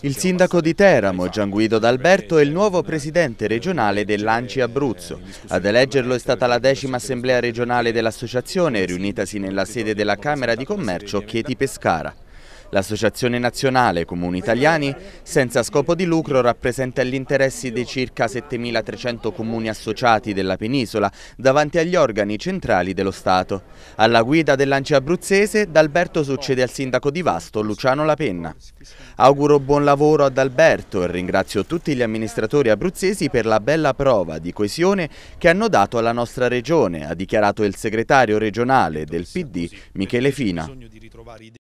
Il sindaco di Teramo, esatto. Gianguido D'Alberto, è il nuovo esatto. presidente regionale dell'Anci eh, Abruzzo. Ad eleggerlo è stata la decima assemblea regionale dell'associazione riunitasi nella sede della Camera di Commercio Chieti Pescara. L'Associazione Nazionale Comuni Italiani, senza scopo di lucro, rappresenta gli interessi dei circa 7.300 comuni associati della penisola davanti agli organi centrali dello Stato. Alla guida dell'Ancia Abruzzese, D'Alberto succede al sindaco di Vasto, Luciano Lapenna. Auguro buon lavoro ad Alberto e ringrazio tutti gli amministratori abruzzesi per la bella prova di coesione che hanno dato alla nostra regione, ha dichiarato il segretario regionale del PD Michele Fina.